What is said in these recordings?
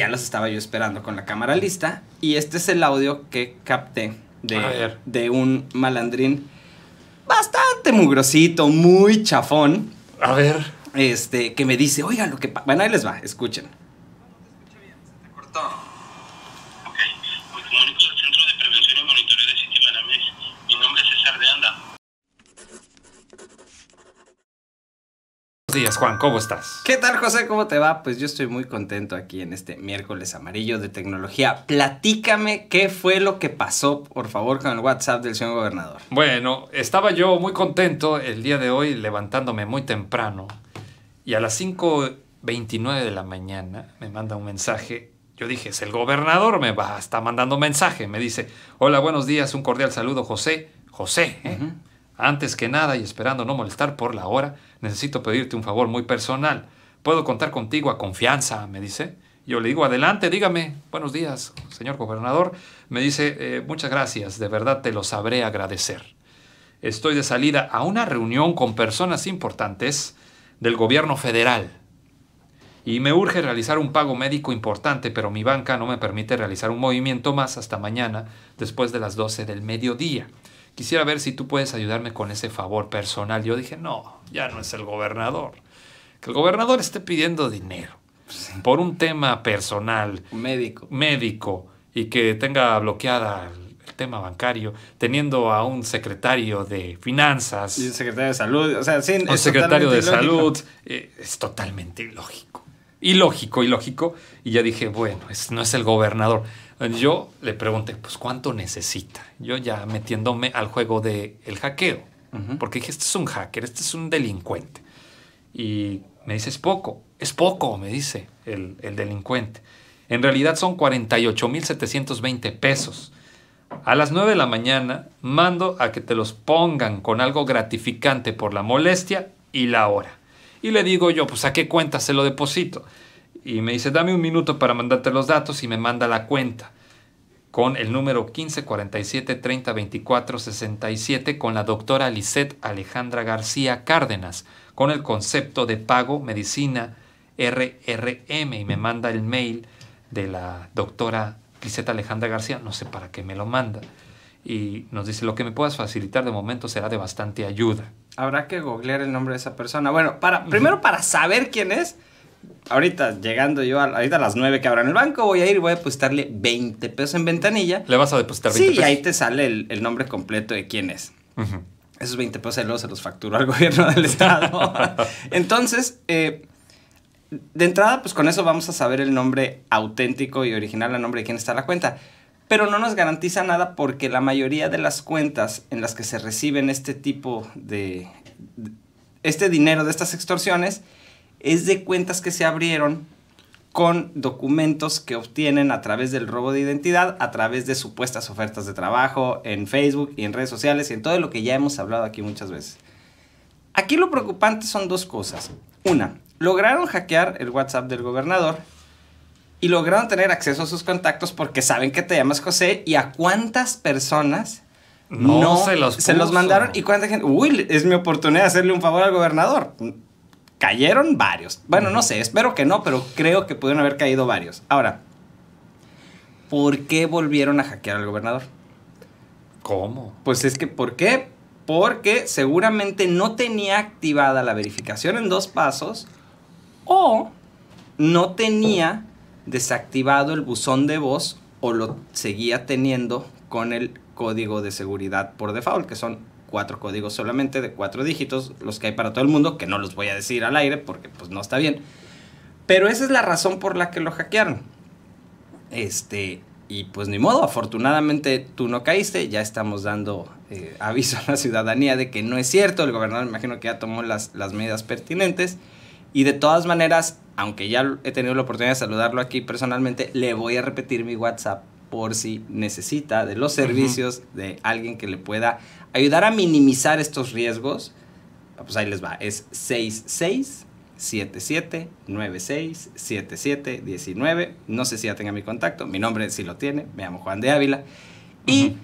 Ya los estaba yo esperando con la cámara lista. Y este es el audio que capté de, de un malandrín bastante mugrosito, muy chafón. A ver. Este, que me dice, oiga, lo que... Bueno, ahí les va, escuchen. Buenos días, Juan, ¿cómo estás? ¿Qué tal, José? ¿Cómo te va? Pues yo estoy muy contento aquí en este miércoles amarillo de tecnología. Platícame qué fue lo que pasó, por favor, con el WhatsApp del señor gobernador. Bueno, estaba yo muy contento el día de hoy levantándome muy temprano y a las 5.29 de la mañana me manda un mensaje. Yo dije, es el gobernador, me va, está mandando un mensaje. Me dice, hola, buenos días, un cordial saludo, José. José, ¿eh? Antes que nada, y esperando no molestar por la hora, necesito pedirte un favor muy personal. ¿Puedo contar contigo a confianza? me dice. Yo le digo, adelante, dígame, buenos días, señor gobernador. Me dice, eh, muchas gracias, de verdad te lo sabré agradecer. Estoy de salida a una reunión con personas importantes del gobierno federal y me urge realizar un pago médico importante, pero mi banca no me permite realizar un movimiento más hasta mañana después de las 12 del mediodía quisiera ver si tú puedes ayudarme con ese favor personal. Yo dije, no, ya no es el gobernador. Que el gobernador esté pidiendo dinero por un tema personal. Médico. Médico. Y que tenga bloqueada el tema bancario, teniendo a un secretario de finanzas. Y un secretario de salud. O eh, es totalmente ilógico ilógico, lógico, Y ya dije, bueno, no es el gobernador. Yo le pregunté, pues, ¿cuánto necesita? Yo ya metiéndome al juego del el hackeo. Porque dije, este es un hacker, este es un delincuente. Y me dice, es poco, es poco, me dice el, el delincuente. En realidad son 48.720 pesos. A las 9 de la mañana mando a que te los pongan con algo gratificante por la molestia y la hora. Y le digo yo, pues a qué cuenta se lo deposito. Y me dice, dame un minuto para mandarte los datos y me manda la cuenta con el número 1547 30 con la doctora Lisette Alejandra García Cárdenas con el concepto de pago medicina RRM y me manda el mail de la doctora Lisette Alejandra García, no sé para qué me lo manda. Y nos dice, lo que me puedas facilitar de momento será de bastante ayuda. Habrá que googlear el nombre de esa persona. Bueno, para, primero para saber quién es. Ahorita, llegando yo, a, a las 9 que abran el banco, voy a ir y voy a depositarle 20 pesos en ventanilla. Le vas a depositar 20 pesos. y ahí te sale el, nombre completo de quién es. Esos 20 pesos luego se los facturó al gobierno del estado. Entonces, eh, de entrada, pues con eso vamos a saber el nombre auténtico y original, el nombre de quién está la cuenta pero no nos garantiza nada porque la mayoría de las cuentas en las que se reciben este tipo de, este dinero de estas extorsiones es de cuentas que se abrieron con documentos que obtienen a través del robo de identidad, a través de supuestas ofertas de trabajo en Facebook y en redes sociales y en todo lo que ya hemos hablado aquí muchas veces. Aquí lo preocupante son dos cosas. Una, lograron hackear el WhatsApp del gobernador y lograron tener acceso a sus contactos porque saben que te llamas José y a cuántas personas no, se, los, se los mandaron y cuánta gente, uy, es mi oportunidad de hacerle un favor al gobernador. Cayeron varios. Bueno, no sé, espero que no, pero creo que pudieron haber caído varios. Ahora, ¿por qué volvieron a hackear al gobernador? ¿Cómo? Pues es que, ¿por qué? Porque seguramente no tenía activada la verificación en dos pasos o no tenía desactivado el buzón de voz o lo seguía teniendo con el código de seguridad por default, que son cuatro códigos solamente de cuatro dígitos, los que hay para todo el mundo, que no los voy a decir al aire porque pues no está bien. Pero esa es la razón por la que lo hackearon. Este, y pues ni modo, afortunadamente tú no caíste, ya estamos dando eh, aviso a la ciudadanía de que no es cierto, el gobernador me imagino que ya tomó las, las medidas pertinentes. Y de todas maneras, aunque ya he tenido la oportunidad de saludarlo aquí personalmente, le voy a repetir mi WhatsApp por si necesita de los servicios de alguien que le pueda ayudar a minimizar estos riesgos. Pues ahí les va, es 6677967719. 19. No sé si ya tenga mi contacto, mi nombre si lo tiene, me llamo Juan de Ávila. Y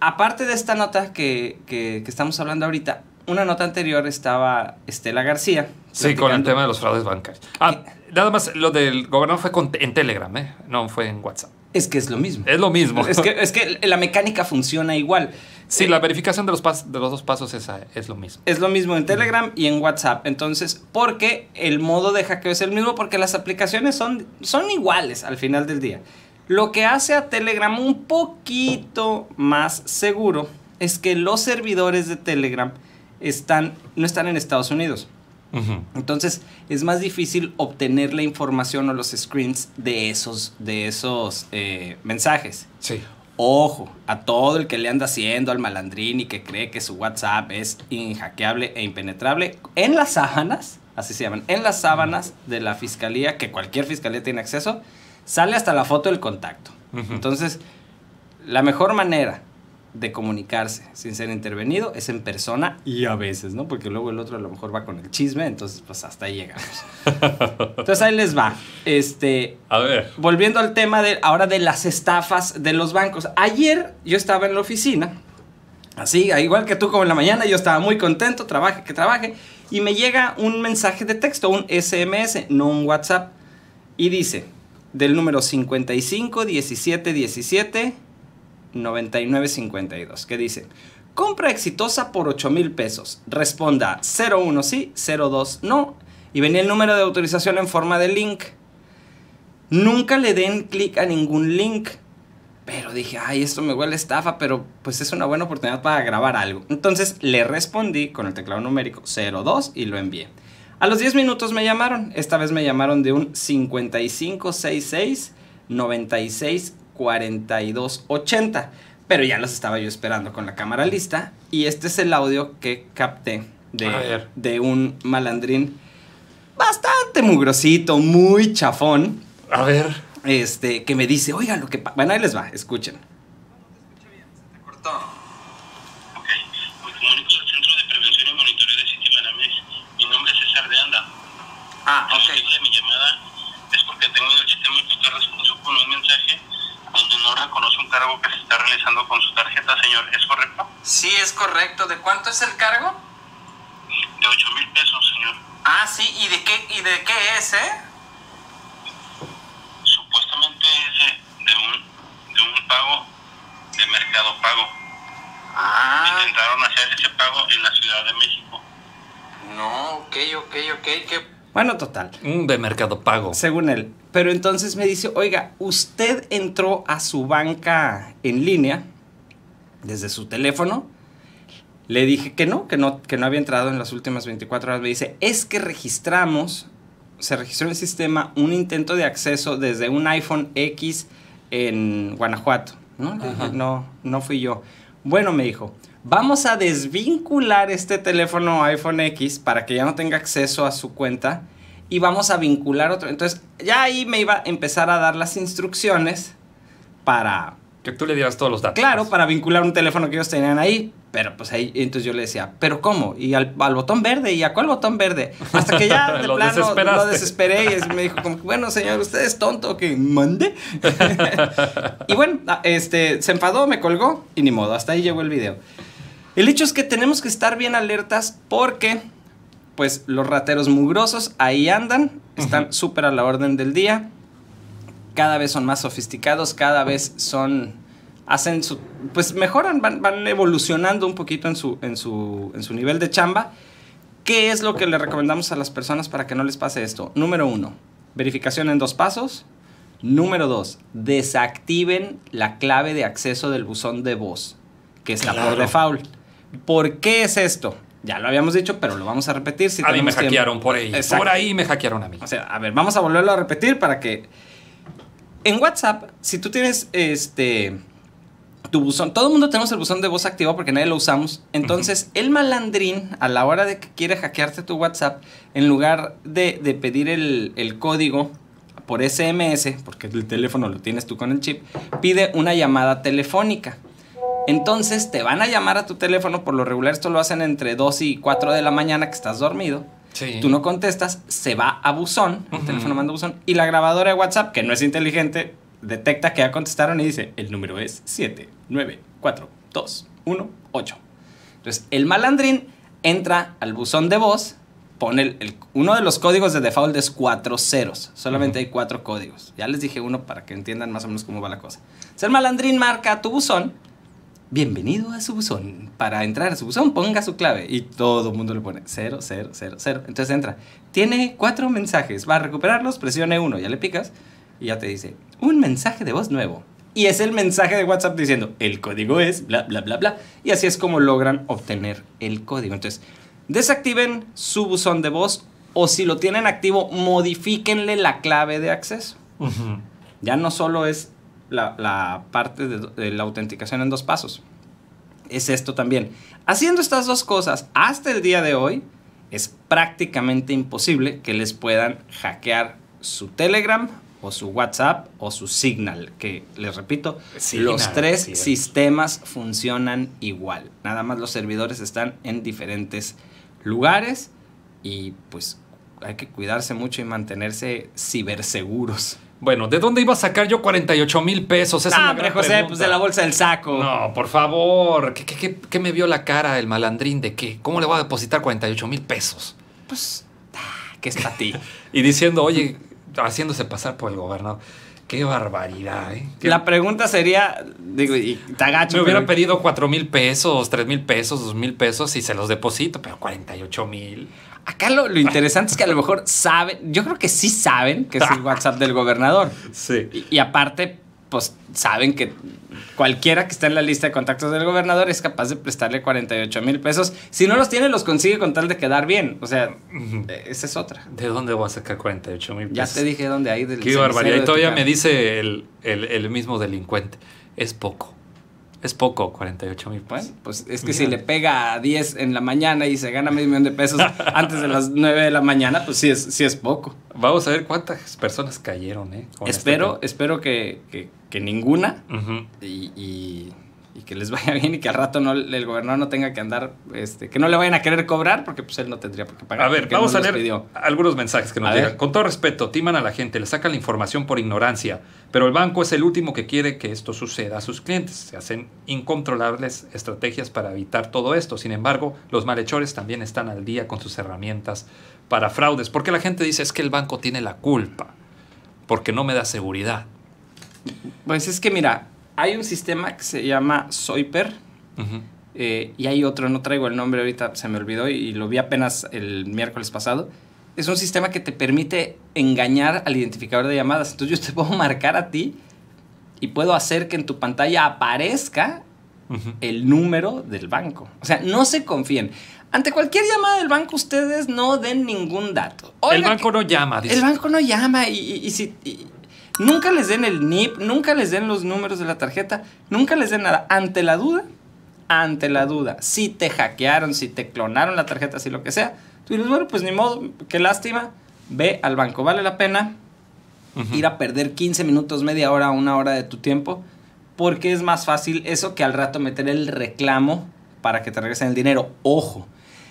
aparte de esta nota que estamos hablando ahorita, una nota anterior estaba Estela García. Sí, con el tema de los fraudes bancarios. Ah, nada más, lo del gobernador fue en Telegram, ¿eh? No fue en WhatsApp. Es que es lo mismo. Es lo mismo. Es que, es que la mecánica funciona igual. Sí, eh, la verificación de los, pasos de los dos pasos es, lo mismo. Es lo mismo en Telegram y en WhatsApp. Entonces, ¿por qué el modo de hackeo es el mismo, porque las aplicaciones son, son iguales al final del día. Lo que hace a Telegram un poquito más seguro es que los servidores de Telegram están, no están en Estados Unidos. Entonces es más difícil obtener la información o los screens de esos, de esos eh, mensajes. Sí. Ojo, a todo el que le anda haciendo al malandrín y que cree que su WhatsApp es injaqueable e impenetrable, en las sábanas, así se llaman, en las sábanas de la fiscalía, que cualquier fiscalía tiene acceso, sale hasta la foto del contacto. Entonces, la mejor manera de comunicarse sin ser intervenido es en persona y a veces, ¿no? Porque luego el otro a lo mejor va con el chisme, entonces pues hasta ahí llegamos. Entonces ahí les va. Este, a ver. Volviendo al tema de ahora de las estafas de los bancos. Ayer yo estaba en la oficina, así, igual que tú como en la mañana, yo estaba muy contento, trabaje que trabaje, y me llega un mensaje de texto, un SMS, no un WhatsApp, y dice, del número 55 17 17 9952, que dice, compra exitosa por 8 mil pesos, responda 01 sí, 02 no, y venía el número de autorización en forma de link. Nunca le den clic a ningún link. Pero dije, ay, esto me huele a estafa, pero pues es una buena oportunidad para grabar algo. Entonces le respondí con el teclado numérico 02 y lo envié. A los 10 minutos me llamaron. Esta vez me llamaron de un 5566 96 4280. Pero ya los estaba yo esperando con la cámara lista. Y este es el audio que capté de, de un malandrín bastante mugrosito, muy chafón. A ver. Este, que me dice, oiga, lo que... Bueno, ahí les va, escuchen. correcto. ¿De cuánto es el cargo? De 8 mil pesos, señor. Ah, sí. ¿Y de qué, y de qué es, eh? Supuestamente es de un, de un pago de mercado pago. Ah. Intentaron hacer ese pago en la Ciudad de México. No, ok, ok, ok. ¿Qué? Bueno, total. Un De mercado pago. Según él. Pero entonces me dice, oiga, usted entró a su banca en línea desde su teléfono le dije que no, que no, que no había entrado en las últimas 24 horas. Me dice, es que registramos, se registró en el sistema un intento de acceso desde un iPhone X en Guanajuato. No, no, no fui yo. Bueno, me dijo, vamos a desvincular este teléfono iPhone X para que ya no tenga acceso a su cuenta y vamos a vincular otro. Entonces, ya ahí me iba a empezar a dar las instrucciones para que tú le dieras todos los datos. Claro, pues. para vincular un teléfono que ellos tenían ahí. Pero pues ahí, entonces yo le decía, ¿pero cómo? ¿Y al, botón verde? ¿Y a cuál botón verde? Hasta que ya de lo plano lo desesperé y me dijo, como, bueno, señor, usted es tonto, que mande. y bueno, ah, este, se enfadó, me colgó y ni modo, hasta ahí llegó el video. El hecho es que tenemos que estar bien alertas porque, pues, los rateros mugrosos ahí andan, están súper a la orden del día cada vez son más sofisticados, cada vez son hacen su pues mejoran, van, evolucionando un poquito en su en su en su nivel de chamba. ¿Qué es lo que le recomendamos a las personas para que no les pase esto? Número uno, verificación en dos pasos. Número dos, desactiven la clave de acceso del buzón de voz, que es la por default. ¿Por qué es esto? Ya lo habíamos dicho, pero lo vamos a repetir. Si a mí me hackearon por ahí. Por ahí me hackearon a mí. a ver, vamos a volverlo a repetir para que en WhatsApp, si tú tienes este tu buzón, todo el mundo tenemos el buzón de voz activo porque nadie lo usamos. Entonces, el malandrín, a la hora de que quiere hackearte tu WhatsApp, en lugar de, pedir el, el, código por SMS, porque el teléfono lo tienes tú con el chip, pide una llamada telefónica. Entonces, te van a llamar a tu teléfono, por lo regular esto lo hacen entre 2 y 4 de la mañana que estás dormido Tú no contestas, se va a buzón, el teléfono manda buzón, y la grabadora de WhatsApp, que no es inteligente, detecta que ya contestaron y dice, el número es 7, 9, 4, 2, 1, 8. Entonces, el malandrín entra al buzón de voz, pone el, uno de los códigos de default es cuatro ceros, solamente hay cuatro códigos. Ya les dije uno para que entiendan más o menos cómo va la cosa. Entonces, el malandrín marca tu buzón bienvenido a su buzón. Para entrar a su buzón, ponga su clave. Y todo el mundo le pone 0, Cero, cero, cero, Entonces entra. Tiene cuatro mensajes. Va a recuperarlos, presione uno. Ya le picas y ya te dice un mensaje de voz nuevo. Y es el mensaje de WhatsApp diciendo el código es bla, bla, bla, bla. Y así es como logran obtener el código. Entonces, desactiven su buzón de voz o si lo tienen activo, modifíquenle la clave de acceso. Ya no solo es la, parte de, la autenticación en dos pasos. Es esto también. Haciendo estas dos cosas hasta el día de hoy, es prácticamente imposible que les puedan hackear su Telegram o su WhatsApp o su Signal, que les repito, los tres sistemas funcionan igual. Nada más los servidores están en diferentes lugares y pues hay que cuidarse mucho y mantenerse ciberseguros. Bueno, ¿de dónde iba a sacar yo 48 mil pesos? Ah, no, hombre, José, pues de la bolsa del saco. No, por favor. ¿Qué, me vio la cara el malandrín de qué? ¿Cómo le voy a depositar 48 mil pesos? Pues, ah, que es para ti. y diciendo, oye, haciéndose pasar por el gobernador. Qué barbaridad, ¿eh? La pregunta sería, digo, y Me hubiera pedido 4 mil pesos, 3 mil pesos, 2 mil pesos y se los deposito, pero 48 mil. Acá lo, interesante es que a lo mejor saben, yo creo que sí saben que es el WhatsApp del gobernador. Sí. y aparte, pues saben que cualquiera que está en la lista de contactos del gobernador es capaz de prestarle 48 mil pesos. Si no los tiene, los consigue con tal de quedar bien. O sea, eh, esa es otra. ¿De dónde voy a sacar 48 mil pesos? Ya te dije dónde hay. Del Qué barbaridad. Y todavía me dice el, el, el, mismo delincuente. Es poco. Es poco, 48 mil pesos. pues es que si le pega a 10 en la mañana y se gana medio millón de pesos antes de las 9 de la mañana, pues sí es, sí es poco. Vamos a ver cuántas personas cayeron, ¿eh? espero, este espero que, que, ninguna. y, y, y que les vaya bien y que al rato no, el gobernador no tenga que andar, este, que no le vayan a querer cobrar porque pues él no tendría por qué pagar. A ver, vamos a leer algunos mensajes que nos llegan. Con todo respeto, timan a la gente, le sacan la información por ignorancia, pero el banco es el último que quiere que esto suceda a sus clientes. Se hacen incontrolables estrategias para evitar todo esto. Sin embargo, los malhechores también están al día con sus herramientas para fraudes, porque la gente dice es que el banco tiene la culpa, porque no me da seguridad. Pues es que mira, hay un sistema que se llama Soiper. Eh, y hay otro, no traigo el nombre ahorita, se me olvidó y, lo vi apenas el miércoles pasado. Es un sistema que te permite engañar al identificador de llamadas. Entonces yo te puedo marcar a ti y puedo hacer que en tu pantalla aparezca el número del banco. O sea, no se confíen. Ante cualquier llamada del banco, ustedes no den ningún dato. el banco no llama. El banco no llama y, si... Y, Nunca les den el NIP, nunca les den los números de la tarjeta, nunca les den nada. Ante la duda, ante la duda, si te hackearon, si te clonaron la tarjeta, si lo que sea, tú dices, bueno, pues ni modo, qué lástima, ve al banco, vale la pena ir a perder 15 minutos, media hora, una hora de tu tiempo, porque es más fácil eso que al rato meter el reclamo para que te regresen el dinero. Ojo,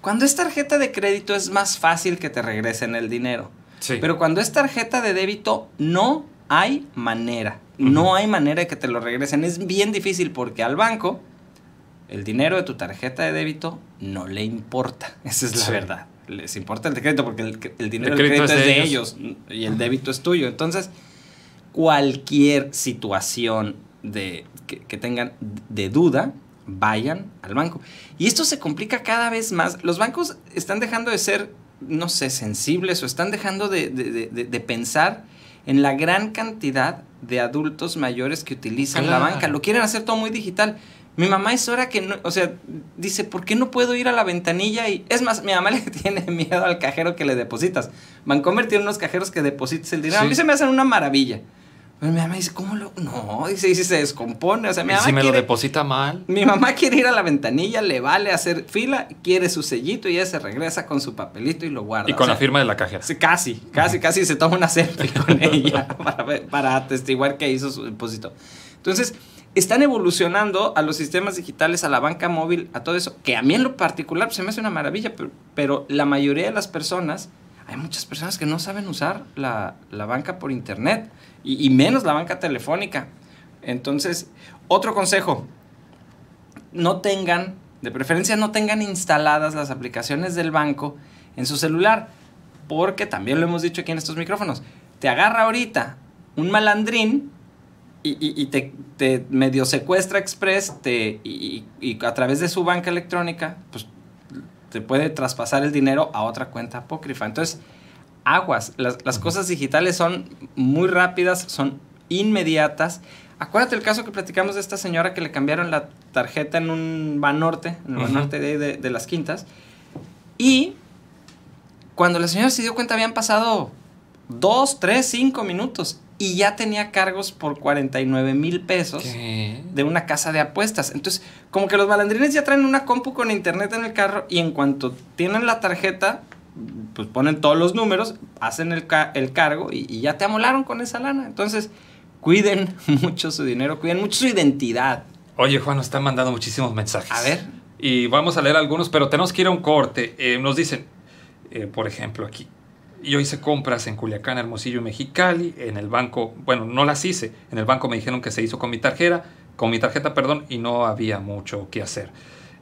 cuando es tarjeta de crédito es más fácil que te regresen el dinero. Pero cuando es tarjeta de débito, no, hay manera. No hay manera de que te lo regresen. Es bien difícil porque al banco el dinero de tu tarjeta de débito no le importa. Esa es la verdad. Les importa el crédito porque el, dinero del crédito es de ellos. y el débito es tuyo. Entonces, cualquier situación de, que, tengan de duda, vayan al banco. Y esto se complica cada vez más. Los bancos están dejando de ser, no sé, sensibles o están dejando de, de, de pensar en la gran cantidad de adultos mayores que utilizan la banca. Lo quieren hacer todo muy digital. Mi mamá es hora que no, o sea, dice, ¿por qué no puedo ir a la ventanilla? Y es más, mi mamá le tiene miedo al cajero que le depositas. a convertir unos cajeros que deposites el dinero. A mí se me hacen una maravilla mi mamá dice, ¿cómo lo...? No, dice, dice se descompone. O sea, mi mamá si me lo deposita mal? Mi mamá quiere ir a la ventanilla, le vale hacer fila, quiere su sellito y ella se regresa con su papelito y lo guarda. Y con la firma de la cajera. Casi, casi, casi se toma una selfie con ella para, para atestiguar que hizo su depósito. Entonces, están evolucionando a los sistemas digitales, a la banca móvil, a todo eso, que a mí en lo particular pues, se me hace una maravilla, pero, pero la mayoría de las personas, hay muchas personas que no saben usar la, la banca por internet y, menos la banca telefónica. Entonces, otro consejo, no tengan, de preferencia no tengan instaladas las aplicaciones del banco en su celular, porque también lo hemos dicho aquí en estos micrófonos, te agarra ahorita un malandrín y, te, medio secuestra Express te, y, y, a través de su banca electrónica, pues te puede traspasar el dinero a otra cuenta apócrifa. Entonces, aguas. Las, cosas digitales son muy rápidas, son inmediatas. Acuérdate el caso que platicamos de esta señora que le cambiaron la tarjeta en un Banorte, en el Banorte de, las Quintas. Y cuando la señora se dio cuenta habían pasado dos, tres, cinco minutos y ya tenía cargos por 49 mil pesos de una casa de apuestas. Entonces, como que los malandrines ya traen una compu con internet en el carro y en cuanto tienen la tarjeta, pues ponen todos los números, hacen el, cargo y, ya te amolaron con esa lana. Entonces, cuiden mucho su dinero, cuiden mucho su identidad. Oye, Juan, nos están mandando muchísimos mensajes. A ver. Y vamos a leer algunos, pero tenemos que ir a un corte. Eh, nos dicen, eh, por ejemplo, aquí. Yo hice compras en Culiacán, Hermosillo y Mexicali, en el banco, bueno, no las hice, en el banco me dijeron que se hizo con mi tarjeta, con mi tarjeta, perdón, y no había mucho que hacer.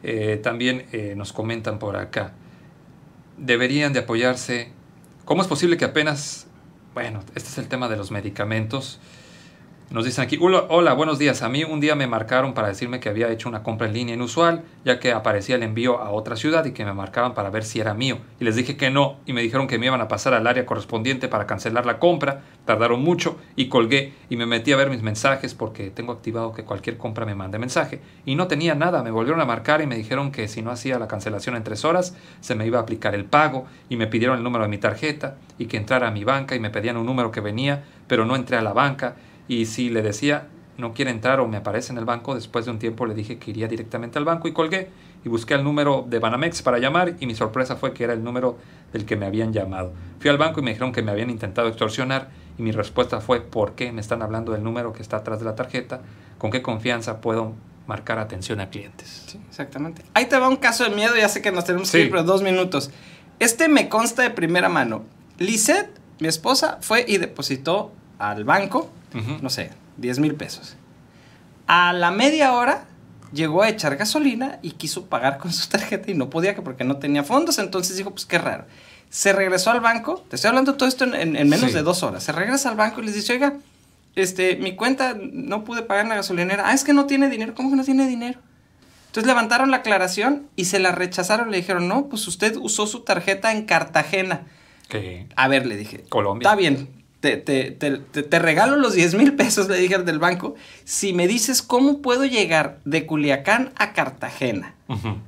Eh, también nos comentan por acá, deberían de apoyarse? ¿Cómo es posible que apenas, bueno, este es el tema de los medicamentos, nos dicen aquí, hola, buenos días. A mí un día me marcaron para decirme que había hecho una compra en línea inusual, ya que aparecía el envío a otra ciudad y que me marcaban para ver si era mío. Y les dije que no, y me dijeron que me iban a pasar al área correspondiente para cancelar la compra. Tardaron mucho y colgué y me metí a ver mis mensajes porque tengo activado que cualquier compra me mande mensaje. Y no tenía nada, me volvieron a marcar y me dijeron que si no hacía la cancelación en tres horas, se me iba a aplicar el pago y me pidieron el número de mi tarjeta y que entrara a mi banca y me pedían un número que venía, pero no entré a la banca y si le decía, no quiere entrar o me aparece en el banco, después de un tiempo le dije que iría directamente al banco y colgué y busqué el número de Banamex para llamar y mi sorpresa fue que era el número del que me habían llamado. Fui al banco y me dijeron que me habían intentado extorsionar y mi respuesta fue ¿por qué me están hablando del número que está atrás de la tarjeta? ¿Con qué confianza puedo marcar atención a clientes? Sí, exactamente. Ahí te va un caso de miedo, ya sé que nos tenemos siempre dos minutos. Este me consta de primera mano. Lisette, mi esposa, fue y depositó al banco no sé, 10 mil pesos. A la media hora llegó a echar gasolina y quiso pagar con su tarjeta y no podía porque no tenía fondos, entonces dijo, pues qué raro. Se regresó al banco, te estoy hablando todo esto en, menos de dos horas, se regresa al banco y les dice, oiga, este, mi cuenta no pude pagar en la gasolinera, ah, es que no tiene dinero, ¿cómo que no tiene dinero? Entonces levantaron la aclaración y se la rechazaron, le dijeron, no, pues usted usó su tarjeta en Cartagena. A ver, le dije. Colombia. Está bien, te, regalo los 10 mil pesos, le dije del banco, si me dices cómo puedo llegar de Culiacán a Cartagena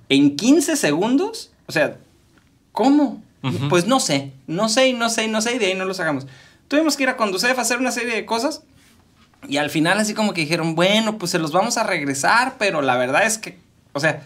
en 15 segundos, o sea, ¿cómo? Pues no sé, no sé y no sé no sé de ahí no lo hagamos Tuvimos que ir a conducir a hacer una serie de cosas y al final así como que dijeron, bueno, pues se los vamos a regresar, pero la verdad es que, o sea,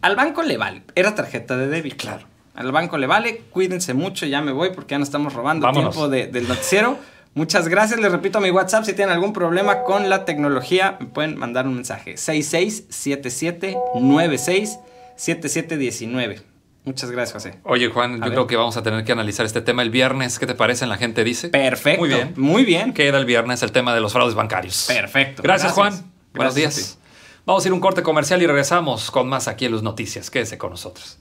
al banco le vale, era tarjeta de débito. Claro. Al banco le vale. Cuídense mucho, ya me voy porque ya no estamos robando tiempo del noticiero. Muchas gracias. Les repito a mi WhatsApp. Si tienen algún problema con la tecnología, me pueden mandar un mensaje. 6677967719. Muchas gracias, José. Oye, Juan, yo creo que vamos a tener que analizar este tema el viernes. ¿Qué te parece? La gente dice. Perfecto. Muy bien. Muy bien. Queda el viernes el tema de los fraudes bancarios. Perfecto. Gracias, Juan. Buenos días. vamos a ir un corte comercial y regresamos con más aquí en los Noticias. quédense con nosotros.